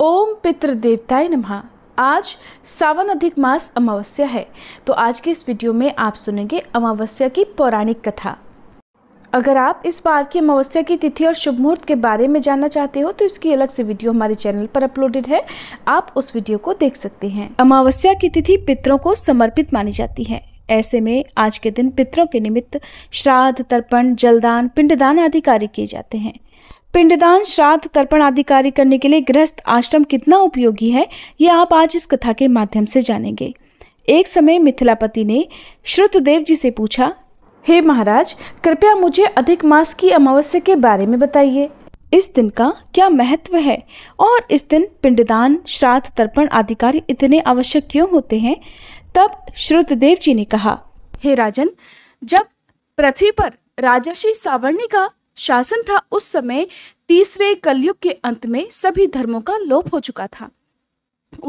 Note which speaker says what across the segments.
Speaker 1: ओम पितृ देवताय नमः आज सावन अधिक मास अमावस्या है तो आज के इस वीडियो में आप सुनेंगे अमावस्या की पौराणिक कथा अगर आप इस बार की अमावस्या की तिथि और शुभ मुहूर्त के बारे में जानना चाहते हो तो इसकी अलग से वीडियो हमारे चैनल पर अपलोडेड है आप उस वीडियो को देख सकते हैं अमावस्या की तिथि पितरों को समर्पित मानी जाती है ऐसे में आज के दिन पितरों के निमित्त श्राद्ध तर्पण जलदान पिंडदान आदि कार्य किए जाते हैं पिंडदान श्राद्ध तर्पण आदि कार्य करने के लिए गृहस्थ आश्रम कितना उपयोगी है ये आप आज इस कथा के माध्यम से जानेंगे एक समय मिथिलापति ने श्रुतदेव जी से पूछा हे महाराज कृपया मुझे अधिक मास की अमावस्या के बारे में बताइए इस दिन का क्या महत्व है और इस दिन पिंडदान श्राद्ध तर्पण आदि कार्य इतने आवश्यक क्यों होते हैं तब श्रुतदेव जी ने कहा हे राजन जब पृथ्वी पर राजर्षि सावर्णी का शासन था उस समय तीसवें कलयुग के अंत में सभी धर्मों का लोप हो चुका था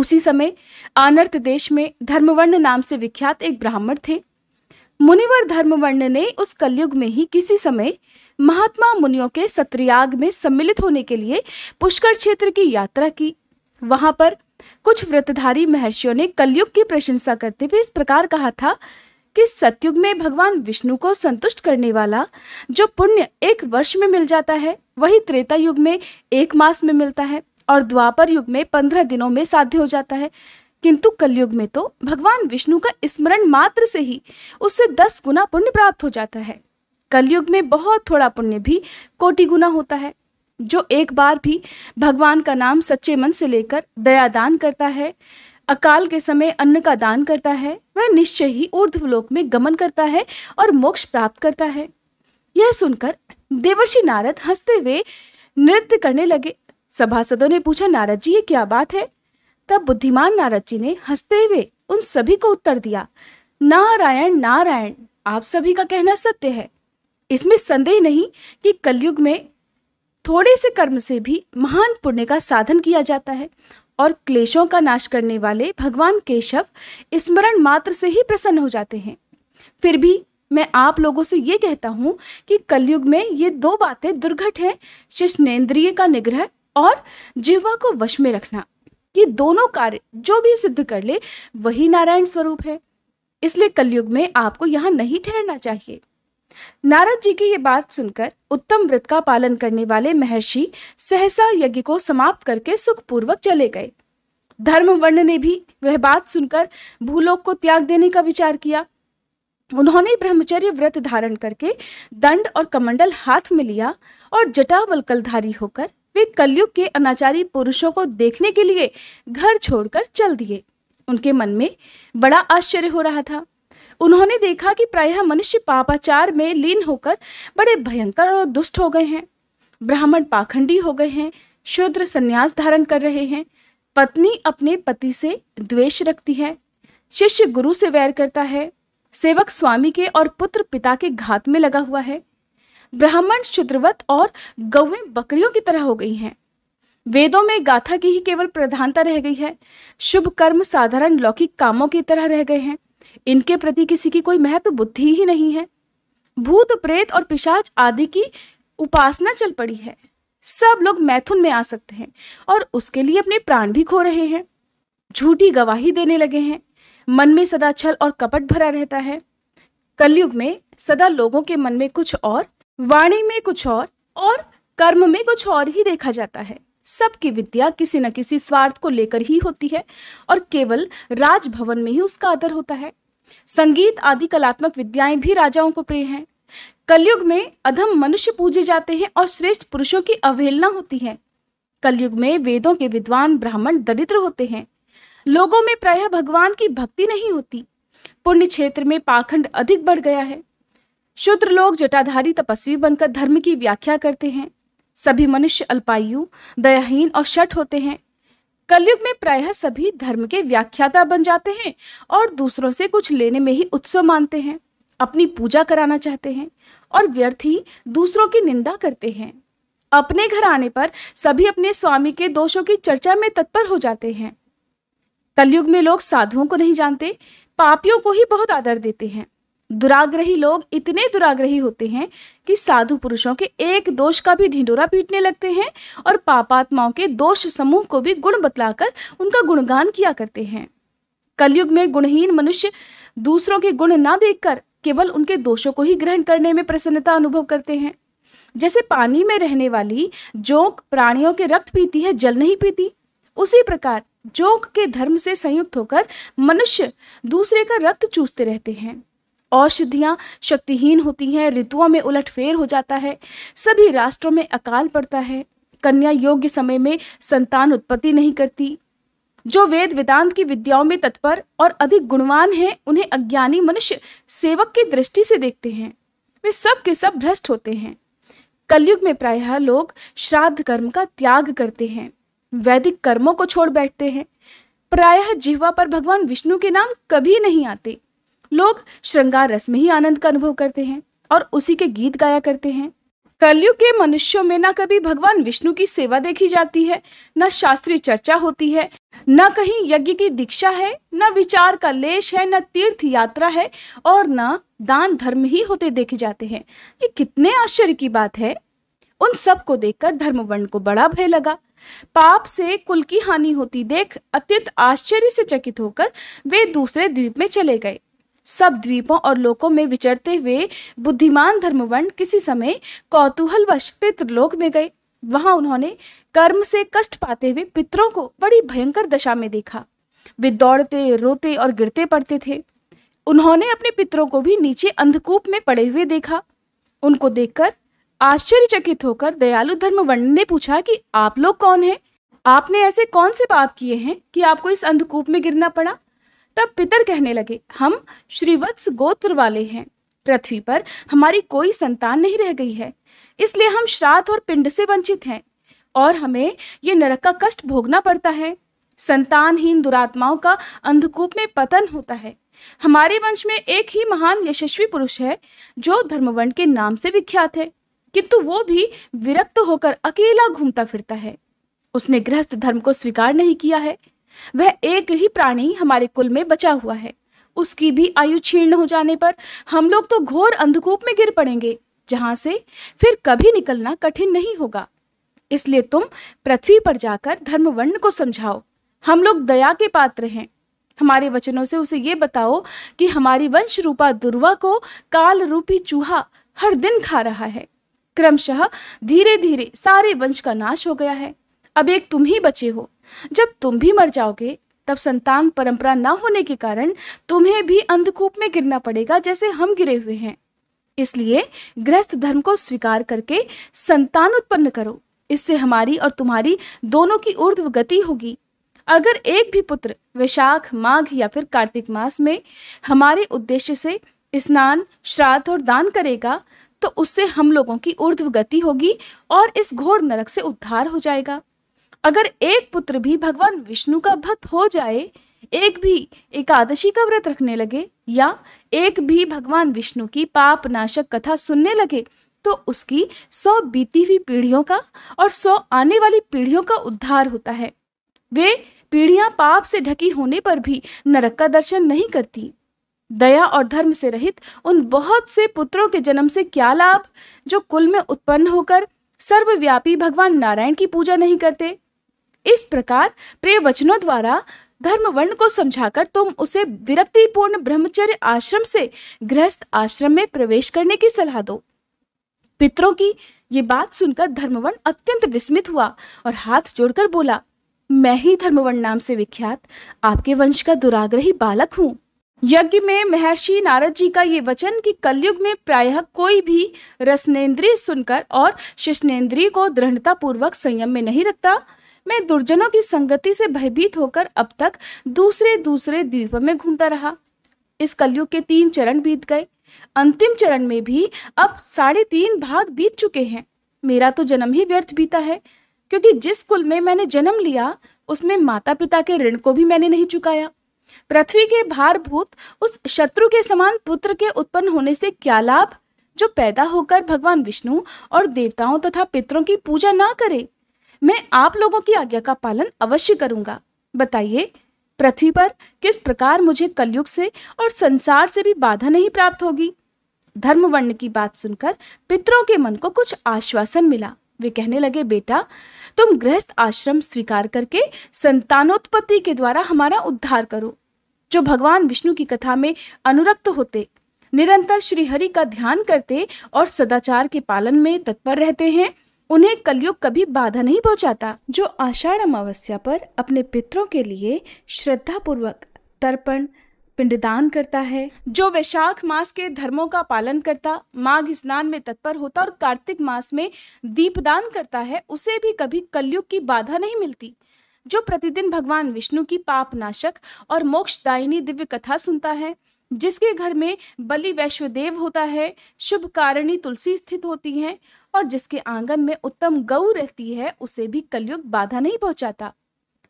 Speaker 1: उसी समय आनर्त देश में धर्मवर्ण नाम से विख्यात एक ब्राह्मण थे मुनिवर धर्मवर्ण ने उस कलयुग में ही किसी समय महात्मा मुनियों के सत्रयाग में सम्मिलित होने के लिए पुष्कर क्षेत्र की यात्रा की वहां पर कुछ व्रतधारी महर्षियों ने कलयुग की प्रशंसा करते हुए इस प्रकार कहा था कि सतयुग में भगवान विष्णु को संतुष्ट करने वाला जो पुण्य एक वर्ष में मिल जाता है वही त्रेता युग में एक मास में मिलता है और द्वापर युग में पंद्रह दिनों में साध्य हो जाता है किंतु कलयुग में तो भगवान विष्णु का स्मरण मात्र से ही उससे दस गुना पुण्य प्राप्त हो जाता है कलयुग में बहुत थोड़ा पुण्य भी कोटि गुना होता है जो एक बार भी भगवान का नाम सच्चे मन से लेकर दया दान करता है अकाल के समय अन्न का दान करता है वह निश्चय ही ऊर्धवलोक में गमन करता है और मोक्ष प्राप्त करता है यह सुनकर देवर्षि नारद हंसते हुए नृत्य करने लगे सभासदों ने पूछा नारद जी ये क्या बात है तब बुद्धिमान नारद जी ने हंसते हुए उन सभी को उत्तर दिया नारायण नारायण आप सभी का कहना सत्य है इसमें संदेह नहीं कि कलयुग में थोड़े से कर्म से भी महान पुण्य का साधन किया जाता है और क्लेशों का नाश करने वाले भगवान केशव स्मरण मात्र से ही प्रसन्न हो जाते हैं फिर भी मैं आप लोगों से ये कहता हूँ कि कलयुग में ये दो बातें दुर्घट हैं शिष्णेन्द्रिय का निग्रह और जिह्वा को वश में रखना ये दोनों कार्य जो भी सिद्ध कर ले वही नारायण स्वरूप है इसलिए कलयुग में आपको यहाँ नहीं ठहरना चाहिए नारद जी की ये बात सुनकर उत्तम व्रत का पालन करने वाले महर्षि सहसा यज्ञ को समाप्त करके सुखपूर्वक चले गए धर्मवर्ण ने भी वह बात सुनकर भूलोक को त्याग देने का विचार किया उन्होंने ब्रह्मचर्य व्रत धारण करके दंड और कमंडल हाथ में लिया और जटावलकलधारी होकर वे कलयुग के अनाचारी पुरुषों को देखने के लिए घर छोड़कर चल दिए उनके मन में बड़ा आश्चर्य हो रहा था उन्होंने देखा कि प्रायः मनुष्य पापाचार में लीन होकर बड़े भयंकर और दुष्ट हो गए हैं ब्राह्मण पाखंडी हो गए हैं शूद्र संन्यास धारण कर रहे हैं पत्नी अपने पति से द्वेष रखती है शिष्य गुरु से वैर करता है सेवक स्वामी के और पुत्र पिता के घात में लगा हुआ है ब्राह्मण शुद्रवत और गौवें बकरियों की तरह हो गई हैं वेदों में गाथा की ही केवल प्रधानता रह गई है शुभ कर्म साधारण लौकिक कामों की तरह रह गए हैं इनके प्रति किसी की कोई महत्व बुद्धि ही नहीं है भूत प्रेत और पिशाच आदि की उपासना चल पड़ी है सब लोग मैथुन में आ सकते हैं और उसके लिए अपने प्राण भी खो रहे हैं झूठी गवाही देने लगे हैं मन में सदा छल और कपट भरा रहता है कलयुग में सदा लोगों के मन में कुछ और वाणी में कुछ और और कर्म में कुछ और ही देखा जाता है सबकी विद्या किसी न किसी स्वार्थ को लेकर ही होती है और केवल राजभवन में ही उसका आदर होता है संगीत आदि कलात्मक विद्याएं भी राजाओं को प्रिय हैं कलयुग में अधम मनुष्य पूजे जाते हैं और श्रेष्ठ पुरुषों की अवहेलना होती है कलयुग में वेदों के विद्वान ब्राह्मण दरिद्र होते हैं लोगों में प्रायः भगवान की भक्ति नहीं होती पुण्य क्षेत्र में पाखंड अधिक बढ़ गया है शुद्र लोग जटाधारी तपस्वी बनकर धर्म की व्याख्या करते हैं सभी मनुष्य अल्पायु दयाहीन और शठ होते हैं कलयुग में प्रायः सभी धर्म के व्याख्याता बन जाते हैं और दूसरों से कुछ लेने में ही उत्सव मानते हैं अपनी पूजा कराना चाहते हैं और व्यर्थ ही दूसरों की निंदा करते हैं अपने घर आने पर सभी अपने स्वामी के दोषों की चर्चा में तत्पर हो जाते हैं कलयुग में लोग साधुओं को नहीं जानते पापियों को ही बहुत आदर देते हैं दुराग्रही लोग इतने दुराग्रही होते हैं कि साधु पुरुषों के एक दोष का भी ढिंडोरा पीटने लगते हैं और पापात्माओं के दोष समूह को भी गुण बतलाकर उनका गुणगान किया करते हैं कलयुग में गुणहीन मनुष्य दूसरों के गुण ना देखकर केवल उनके दोषों को ही ग्रहण करने में प्रसन्नता अनुभव करते हैं जैसे पानी में रहने वाली जोंक प्राणियों के रक्त पीती है जल नहीं पीती उसी प्रकार जोंक के धर्म से संयुक्त होकर मनुष्य दूसरे का रक्त चूसते रहते हैं औषधियाँ शक्तिहीन होती हैं ऋतुओं में उलटफेर हो जाता है सभी राष्ट्रों में अकाल पड़ता है कन्या योग्य समय में संतान उत्पत्ति नहीं करती जो वेद वेदांत की विद्याओं में तत्पर और अधिक गुणवान हैं उन्हें अज्ञानी मनुष्य सेवक की दृष्टि से देखते हैं वे सब के सब भ्रष्ट होते हैं कलयुग में प्रायः लोग श्राद्ध कर्म का त्याग करते हैं वैदिक कर्मों को छोड़ बैठते हैं प्रायः जिह्वा पर भगवान विष्णु के नाम कभी नहीं आते लोग श्रृंगार रस में ही आनंद का अनुभव करते हैं और उसी के गीत गाया करते हैं कलयुग के मनुष्यों में न कभी भगवान विष्णु की सेवा देखी जाती है न शास्त्रीय चर्चा होती है न कहीं यज्ञ की दीक्षा है न विचार का लेश है न तीर्थ यात्रा है और न दान धर्म ही होते देखे जाते हैं ये कितने आश्चर्य की बात है उन सब को देखकर धर्मवर्ण को बड़ा भय लगा पाप से कुल की हानि होती देख अत्यंत आश्चर्य से चकित होकर वे दूसरे द्वीप में चले गए सब द्वीपों और लोकों में विचरते हुए बुद्धिमान धर्मवर्ण किसी समय कौतूहलवश पितृलोक में गए वहां उन्होंने कर्म से कष्ट पाते हुए पितरों को बड़ी भयंकर दशा में देखा वे दौड़ते रोते और गिरते पड़ते थे उन्होंने अपने पितरों को भी नीचे अंधकूप में पड़े हुए देखा उनको देखकर आश्चर्यचकित होकर दयालु धर्मवर्ण ने पूछा कि आप लोग कौन हैं आपने ऐसे कौन से पाप किए हैं कि आपको इस अंधकूप में गिरना पड़ा तब पितर कहने लगे हम श्रीवत्स गोत्र वाले हैं पृथ्वी पर हमारी कोई संतान नहीं रह गई है इसलिए हम श्राद्ध और पिंड से वंचित हैं और हमें ये नरक का कष्ट भोगना पड़ता है संतानहीन दुरात्माओं का अंधकूप में पतन होता है हमारे वंश में एक ही महान यशस्वी पुरुष है जो धर्मवंड के नाम से विख्यात है किंतु वो भी विरक्त होकर अकेला घूमता फिरता है उसने गृहस्थ धर्म को स्वीकार नहीं किया है वह एक ही प्राणी हमारे कुल में बचा हुआ है उसकी भी आयु छीर्ण हो जाने पर हम लोग तो घोर अंधकूप में गिर पड़ेंगे जहां से फिर कभी निकलना कठिन नहीं होगा इसलिए तुम पृथ्वी पर जाकर धर्मवर्ण को समझाओ हम लोग दया के पात्र हैं हमारे वचनों से उसे ये बताओ कि हमारी वंश रूपा दुर्वा को काल रूपी चूहा हर दिन खा रहा है क्रमशः धीरे धीरे सारे वंश का नाश हो गया है अब एक तुम ही बचे हो जब तुम भी मर जाओगे तब संतान परंपरा ना होने के कारण तुम्हें भी अंधकूप में गिरना पड़ेगा जैसे हम गिरे हुए हैं इसलिए गृहस्थ धर्म को स्वीकार करके संतान उत्पन्न करो इससे हमारी और तुम्हारी दोनों की ऊर्ध्व गति होगी अगर एक भी पुत्र वैशाख माघ या फिर कार्तिक मास में हमारे उद्देश्य से स्नान श्राद्ध और दान करेगा तो उससे हम लोगों की ऊर्ध्व गति होगी और इस घोर नरक से उद्धार हो जाएगा अगर एक पुत्र भी भगवान विष्णु का भक्त हो जाए एक भी एकादशी का व्रत रखने लगे या एक भी भगवान विष्णु की पाप नाशक कथा सुनने लगे तो उसकी सौ बीती हुई पीढ़ियों का और सौ आने वाली पीढ़ियों का उद्धार होता है वे पीढ़ियां पाप से ढकी होने पर भी नरक का दर्शन नहीं करती दया और धर्म से रहित उन बहुत से पुत्रों के जन्म से क्या लाभ जो कुल में उत्पन्न होकर सर्वव्यापी भगवान नारायण की पूजा नहीं करते इस प्रकार प्रिय वचनों द्वारा धर्म वर्ण को समझाकर तुम उसे विरक्तिपूर्ण ब्रह्मचर्य आश्रम से गृहस्थ आश्रम में प्रवेश करने की सलाह दो पितरों की ये बात सुनकर धर्मवर्ण अत्यंत विस्मित हुआ और हाथ जोड़कर बोला मैं ही धर्मवर्ण नाम से विख्यात आपके वंश का दुराग्रही बालक हूँ यज्ञ में महर्षि नारद जी का ये वचन कि कलयुग में प्रायः कोई भी रसनेन्द्रिय सुनकर और शिष्णेन्द्रीय को दृढ़तापूर्वक संयम में नहीं रखता मैं दुर्जनों की संगति से भयभीत होकर अब तक दूसरे दूसरे द्वीप में घूमता रहा इस कलयुग के तीन चरण बीत गए अंतिम चरण में भी अब साढ़े तीन भाग बीत चुके हैं मेरा तो जन्म ही व्यर्थ बीता है क्योंकि जिस कुल में मैंने जन्म लिया उसमें माता पिता के ऋण को भी मैंने नहीं चुकाया पृथ्वी के भारभूत उस शत्रु के समान पुत्र के उत्पन्न होने से क्या लाभ जो पैदा होकर भगवान विष्णु और देवताओं तथा पितरों की पूजा ना करे मैं आप लोगों की आज्ञा का पालन अवश्य करूंगा बताइए पृथ्वी पर किस प्रकार मुझे कलयुग से और संसार से भी बाधा नहीं प्राप्त होगी धर्मवर्ण की बात सुनकर पितरों के मन को कुछ आश्वासन मिला वे कहने लगे बेटा तुम गृहस्थ आश्रम स्वीकार करके संतानोत्पत्ति के द्वारा हमारा उद्धार करो जो भगवान विष्णु की कथा में अनुरक्त होते निरंतर श्रीहरि का ध्यान करते और सदाचार के पालन में तत्पर रहते हैं उन्हें कलयुग कभी बाधा नहीं पहुंचाता जो आषाढ़ अमावस्या पर अपने पितरों के लिए पूर्वक तर्पण पिंडदान करता है जो वैशाख मास के धर्मों का पालन करता माघ स्नान में तत्पर होता और कार्तिक मास में दीपदान करता है उसे भी कभी कलयुग की बाधा नहीं मिलती जो प्रतिदिन भगवान विष्णु की पाप नाशक और मोक्ष दायिनी दिव्य कथा सुनता है जिसके घर में बलि वैश्वदेव होता है शुभ कारिणी तुलसी स्थित होती है और जिसके आंगन में उत्तम गऊ रहती है उसे भी कलयुग बाधा नहीं पहुंचाता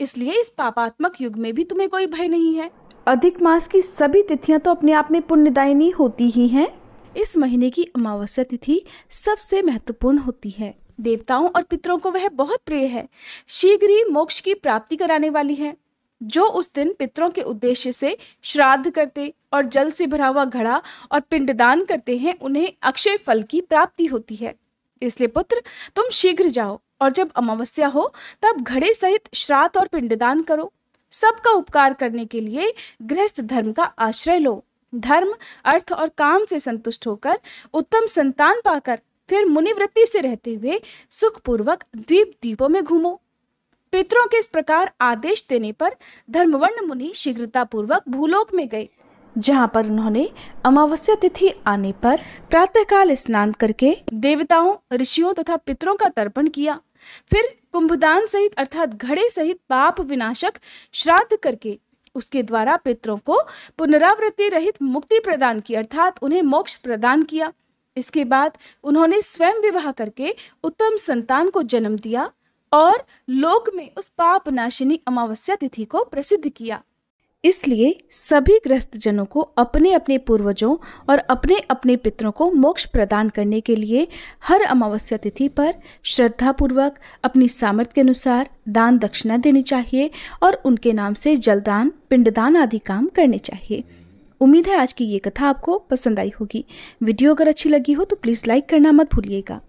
Speaker 1: इसलिए इस पापात्मक युग में भी तुम्हें कोई भय नहीं है अधिक मास की सभी तिथियां तो अपने आप में पुण्यदायिनी होती ही हैं इस महीने की अमावस्या तिथि सबसे महत्वपूर्ण होती है देवताओं और पितरों को वह बहुत प्रिय है शीघ्र ही मोक्ष की प्राप्ति कराने वाली है जो उस दिन पितरों के उद्देश्य से श्राद्ध करते और जल से भरा हुआ घड़ा और पिंडदान करते हैं उन्हें अक्षय फल की प्राप्ति होती है इसलिए पुत्र तुम शीघ्र जाओ और जब अमावस्या हो तब घड़े सहित श्राद्ध और पिंडदान करो सबका उपकार करने के लिए गृहस्थ धर्म का आश्रय लो धर्म अर्थ और काम से संतुष्ट होकर उत्तम संतान पाकर फिर मुनिवृत्ति से रहते हुए सुखपूर्वक द्वीप द्वीपों में घूमो पितरों के इस प्रकार आदेश देने पर धर्मवर्ण मुनि शीघ्रता पूर्वक भूलोक में गए जहाँ पर उन्होंने अमावस्या तिथि आने पर प्रातःकाल स्नान करके देवताओं ऋषियों तथा पितरों का तर्पण किया फिर कुंभदान सहित अर्थात घड़े सहित पाप विनाशक श्राद्ध करके उसके द्वारा पितरों को पुनरावृत्ति रहित मुक्ति प्रदान की अर्थात उन्हें मोक्ष प्रदान किया इसके बाद उन्होंने स्वयं विवाह करके उत्तम संतान को जन्म दिया और लोक में उस पाप नाशिनी अमावस्या तिथि को प्रसिद्ध किया इसलिए सभी ग्रस्त जनों को अपने अपने पूर्वजों और अपने अपने पितरों को मोक्ष प्रदान करने के लिए हर अमावस्या तिथि पर श्रद्धापूर्वक अपनी सामर्थ्य के अनुसार दान दक्षिणा देनी चाहिए और उनके नाम से जलदान पिंडदान आदि काम करने चाहिए उम्मीद है आज की ये कथा आपको पसंद आई होगी वीडियो अगर अच्छी लगी हो तो प्लीज़ लाइक करना मत भूलिएगा